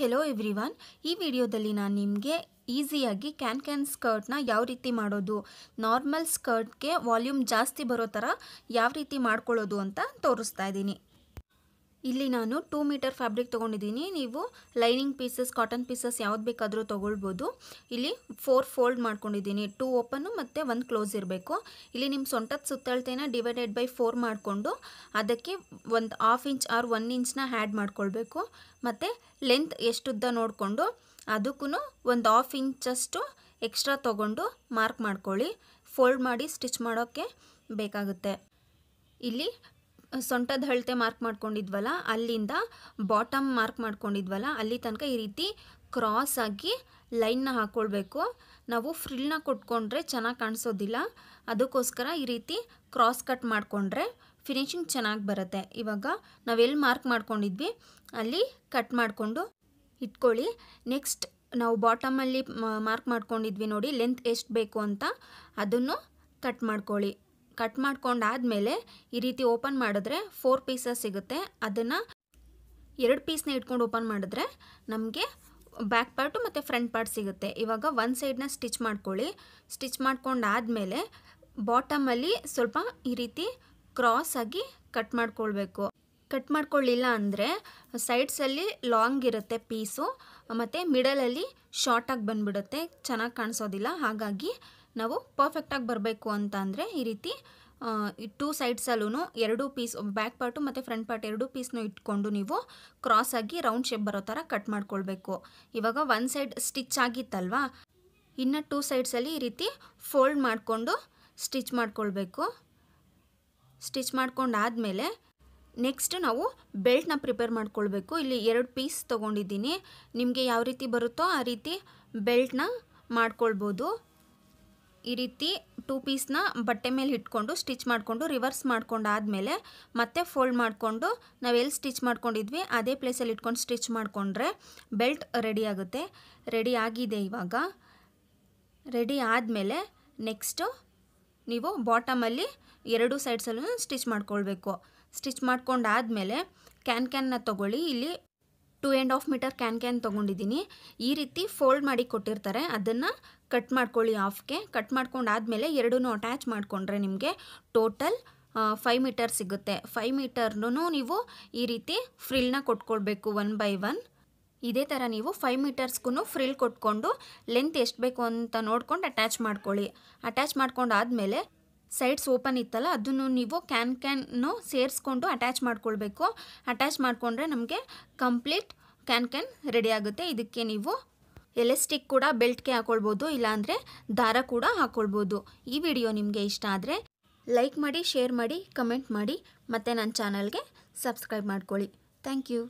hello one ಈ ವಿಡಿಯೋದಲ್ಲಿ ನಾನು ನಿಮಗೆ ಈಸಿಯಾಗಿ ಕ್ಯಾನ್ ಕ್ಯಾನ್ ಸ್ಕರ್ಟ್ನ ಯಾವ ರೀತಿ ಮಾಡೋದು ನಾರ್ಮಲ್ ಸ್ಕರ್ಟ್ಗೆ ವಾಲ್ಯೂಮ್ ಜಾಸ್ತಿ ಬರೋ ಥರ ಯಾವ ರೀತಿ ಮಾಡ್ಕೊಳ್ಳೋದು ಅಂತ ತೋರಿಸ್ತಾ ಇದ್ದೀನಿ ಇಲ್ಲಿ ನಾನು ಟೂ ಮೀಟರ್ ಫ್ಯಾಬ್ರಿಕ್ ತೊಗೊಂಡಿದ್ದೀನಿ ನೀವು ಲೈನಿಂಗ್ ಪೀಸಸ್ ಕಾಟನ್ ಪೀಸಸ್ ಯಾವ್ದು ಬೇಕಾದರೂ ತೊಗೊಳ್ಬೋದು ಇಲ್ಲಿ ಫೋರ್ ಫೋಲ್ಡ್ ಮಾಡ್ಕೊಂಡಿದ್ದೀನಿ ಟೂ ಓಪನ್ನು ಮತ್ತು ಒಂದು ಕ್ಲೋಸ್ ಇರಬೇಕು ಇಲ್ಲಿ ನಿಮ್ಮ ಸೊಂಟದ ಸುತ್ತಳತೆನ ಡಿವೈಡೆಡ್ ಬೈ ಫೋರ್ ಮಾಡಿಕೊಂಡು ಅದಕ್ಕೆ ಒಂದು ಹಾಫ್ ಇಂಚ್ ಆರ್ ಒನ್ ಇಂಚ್ನ ಹ್ಯಾಡ್ ಮಾಡ್ಕೊಳ್ಬೇಕು ಮತ್ತು ಲೆಂತ್ ಎಷ್ಟುದ್ದ ನೋಡಿಕೊಂಡು ಅದಕ್ಕೂ ಒಂದು ಹಾಫ್ ಇಂಚಷ್ಟು ಎಕ್ಸ್ಟ್ರಾ ತೊಗೊಂಡು ಮಾರ್ಕ್ ಮಾಡ್ಕೊಳ್ಳಿ ಫೋಲ್ಡ್ ಮಾಡಿ ಸ್ಟಿಚ್ ಮಾಡೋಕ್ಕೆ ಬೇಕಾಗುತ್ತೆ ಇಲ್ಲಿ ಸೊಂಟದ ಹಳತೆ ಮಾರ್ಕ್ ಮಾಡ್ಕೊಂಡಿದ್ವಲ್ಲ ಅಲ್ಲಿಂದ ಬಾಟಮ್ ಮಾರ್ಕ್ ಮಾಡ್ಕೊಂಡಿದ್ವಲ್ಲ ಅಲ್ಲಿ ತನಕ ಈ ರೀತಿ ಕ್ರಾಸ್ ಆಗಿ ಲೈನ್ನ ಹಾಕ್ಕೊಳ್ಬೇಕು ನಾವು ಫ್ರಿಲ್ನ ಕೊಟ್ಕೊಂಡ್ರೆ ಚೆನ್ನಾಗಿ ಕಾಣಿಸೋದಿಲ್ಲ ಅದಕ್ಕೋಸ್ಕರ ಈ ರೀತಿ ಕ್ರಾಸ್ ಕಟ್ ಮಾಡಿಕೊಂಡ್ರೆ ಫಿನಿಶಿಂಗ್ ಚೆನ್ನಾಗಿ ಬರುತ್ತೆ ಇವಾಗ ನಾವೆಲ್ಲಿ ಮಾರ್ಕ್ ಮಾಡ್ಕೊಂಡಿದ್ವಿ ಅಲ್ಲಿ ಕಟ್ ಮಾಡಿಕೊಂಡು ಇಟ್ಕೊಳ್ಳಿ ನೆಕ್ಸ್ಟ್ ನಾವು ಬಾಟಮಲ್ಲಿ ಮಾರ್ಕ್ ಮಾಡ್ಕೊಂಡಿದ್ವಿ ನೋಡಿ ಲೆಂತ್ ಎಷ್ಟು ಬೇಕು ಅಂತ ಅದನ್ನು ಕಟ್ ಮಾಡ್ಕೊಳ್ಳಿ ಕಟ್ ಮಾಡ್ಕೊಂಡಾದಮೇಲೆ ಈ ರೀತಿ ಓಪನ್ ಮಾಡಿದ್ರೆ ಫೋರ್ ಪೀಸಸ್ ಸಿಗುತ್ತೆ ಅದನ್ನು ಎರಡು ಪೀಸ್ನ ಇಟ್ಕೊಂಡು ಓಪನ್ ಮಾಡಿದ್ರೆ ನಮಗೆ ಬ್ಯಾಕ್ ಪಾರ್ಟು ಮತ್ತು ಫ್ರಂಟ್ ಪಾರ್ಟ್ ಸಿಗುತ್ತೆ ಇವಾಗ ಒನ್ ಸೈಡ್ನ ಸ್ಟಿಚ್ ಮಾಡ್ಕೊಳ್ಳಿ ಸ್ಟಿಚ್ ಬಾಟಮ್ ಬಾಟಮಲ್ಲಿ ಸ್ವಲ್ಪ ಈ ರೀತಿ ಕ್ರಾಸ್ ಆಗಿ ಕಟ್ ಮಾಡ್ಕೊಳ್ಬೇಕು ಕಟ್ ಮಾಡ್ಕೊಳ್ಳಿಲ್ಲ ಅಂದರೆ ಸೈಡ್ಸಲ್ಲಿ ಲಾಂಗ್ ಇರುತ್ತೆ ಪೀಸು ಮತ್ತು ಮಿಡಲಲ್ಲಿ ಶಾರ್ಟಾಗಿ ಬಂದುಬಿಡುತ್ತೆ ಚೆನ್ನಾಗಿ ಕಾಣಿಸೋದಿಲ್ಲ ಹಾಗಾಗಿ ನಾವು ಪರ್ಫೆಕ್ಟಾಗಿ ಬರಬೇಕು ಅಂತ ಅಂದರೆ ಈ ರೀತಿ ಟೂ ಸೈಡ್ಸಲ್ಲೂ ಎರಡು ಪೀಸ್ ಬ್ಯಾಕ್ ಪಾರ್ಟು ಮತ್ತು ಫ್ರಂಟ್ ಪಾರ್ಟ್ ಎರಡು ಪೀಸ್ನು ಇಟ್ಕೊಂಡು ನೀವು ಕ್ರಾಸ್ ಆಗಿ ರೌಂಡ್ ಶೇಪ್ ಬರೋ ಥರ ಕಟ್ ಮಾಡ್ಕೊಳ್ಬೇಕು ಇವಾಗ ಒನ್ ಸೈಡ್ ಸ್ಟಿಚ್ ಆಗಿತ್ತಲ್ವಾ ಇನ್ನು ಟೂ ಸೈಡ್ಸಲ್ಲಿ ಈ ರೀತಿ ಫೋಲ್ಡ್ ಮಾಡಿಕೊಂಡು ಸ್ಟಿಚ್ ಮಾಡ್ಕೊಳ್ಬೇಕು ಸ್ಟಿಚ್ ಮಾಡ್ಕೊಂಡಾದಮೇಲೆ ನೆಕ್ಸ್ಟ್ ನಾವು ಬೆಲ್ಟ್ನ ಪ್ರಿಪೇರ್ ಮಾಡ್ಕೊಳ್ಬೇಕು ಇಲ್ಲಿ ಎರಡು ಪೀಸ್ ತೊಗೊಂಡಿದ್ದೀನಿ ನಿಮಗೆ ಯಾವ ರೀತಿ ಬರುತ್ತೋ ಆ ರೀತಿ ಬೆಲ್ಟ್ನ ಮಾಡ್ಕೊಳ್ಬೋದು ಈ ರೀತಿ ಟೂ ಪೀಸ್ನ ಬಟ್ಟೆ ಮೇಲೆ ಇಟ್ಕೊಂಡು ಸ್ಟಿಚ್ ಮಾಡಿಕೊಂಡು ರಿವರ್ಸ್ ಮಾಡ್ಕೊಂಡು ಆದಮೇಲೆ ಮತ್ತೆ ಫೋಲ್ಡ್ ಮಾಡಿಕೊಂಡು ನಾವು ಎಲ್ಲಿ ಸ್ಟಿಚ್ ಮಾಡ್ಕೊಂಡಿದ್ವಿ ಅದೇ ಪ್ಲೇಸಲ್ಲಿ ಇಟ್ಕೊಂಡು ಸ್ಟಿಚ್ ಮಾಡಿಕೊಂಡ್ರೆ ಬೆಲ್ಟ್ ರೆಡಿ ಆಗುತ್ತೆ ರೆಡಿ ಆಗಿದೆ ಇವಾಗ ರೆಡಿ ಆದಮೇಲೆ ನೆಕ್ಸ್ಟು ನೀವು ಬಾಟಮಲ್ಲಿ ಎರಡು ಸೈಡ್ಸಲ್ಲೂ ಸ್ಟಿಚ್ ಮಾಡ್ಕೊಳ್ಬೇಕು ಸ್ಟಿಚ್ ಮಾಡ್ಕೊಂಡಾದಮೇಲೆ ಕ್ಯಾನ್ ಕ್ಯಾನ್ನ ತೊಗೊಳ್ಳಿ ಇಲ್ಲಿ two and half metre can can ತೊಗೊಂಡಿದ್ದೀನಿ ಈ ರೀತಿ ಫೋಲ್ಡ್ ಮಾಡಿ ಕೊಟ್ಟಿರ್ತಾರೆ ಅದನ್ನು ಕಟ್ ಮಾಡ್ಕೊಳ್ಳಿ ಆಫ್ಗೆ ಕಟ್ ಮಾಡ್ಕೊಂಡು ಆದಮೇಲೆ ಎರಡೂ ಅಟ್ಯಾಚ್ ಮಾಡಿಕೊಂಡ್ರೆ ನಿಮಗೆ ಟೋಟಲ್ ಫೈವ್ ಮೀಟರ್ ಸಿಗುತ್ತೆ ಫೈವ್ ಮೀಟರ್ನೂ ನೀವು ಈ ರೀತಿ ಫ್ರಿಲ್ನ ಕೊಟ್ಕೊಳ್ಬೇಕು ಒನ್ ಬೈ ಒನ್ ಇದೇ ಥರ ನೀವು ಫೈವ್ ಮೀಟರ್ಸ್ಗೂ ಫ್ರಿಲ್ ಕೊಟ್ಕೊಂಡು ಲೆಂತ್ ಎಷ್ಟು ಬೇಕು ಅಂತ ನೋಡ್ಕೊಂಡು ಅಟ್ಯಾಚ್ ಮಾಡ್ಕೊಳ್ಳಿ ಅಟ್ಯಾಚ್ ಮಾಡ್ಕೊಂಡು ಆದಮೇಲೆ ಸೈಡ್ಸ್ ಓಪನ್ ಇತ್ತಲ್ಲ ಅದನ್ನು ನೀವು ಕ್ಯಾನ್ ಕ್ಯಾನ್ನು ಸೇರಿಸ್ಕೊಂಡು ಅಟ್ಯಾಚ್ ಮಾಡ್ಕೊಳ್ಬೇಕು ಅಟ್ಯಾಚ್ ಮಾಡಿಕೊಂಡ್ರೆ ನಮಗೆ ಕಂಪ್ಲೀಟ್ ಕ್ಯಾನ್ ಕ್ಯಾನ್ ರೆಡಿ ಆಗುತ್ತೆ ಇದಕ್ಕೆ ನೀವು ಎಲೆಸ್ಟಿಕ್ ಕೂಡ ಬೆಲ್ಟ್ಗೆ ಹಾಕ್ಕೊಳ್ಬೋದು ಇಲ್ಲಾಂದರೆ ದಾರ ಕೂಡ ಹಾಕ್ಕೊಳ್ಬೋದು ಈ ವಿಡಿಯೋ ನಿಮಗೆ ಇಷ್ಟ ಆದರೆ ಲೈಕ್ ಮಾಡಿ ಶೇರ್ ಮಾಡಿ ಕಮೆಂಟ್ ಮಾಡಿ ಮತ್ತು ನನ್ನ ಚಾನಲ್ಗೆ ಸಬ್ಸ್ಕ್ರೈಬ್ ಮಾಡ್ಕೊಳ್ಳಿ ಥ್ಯಾಂಕ್ ಯು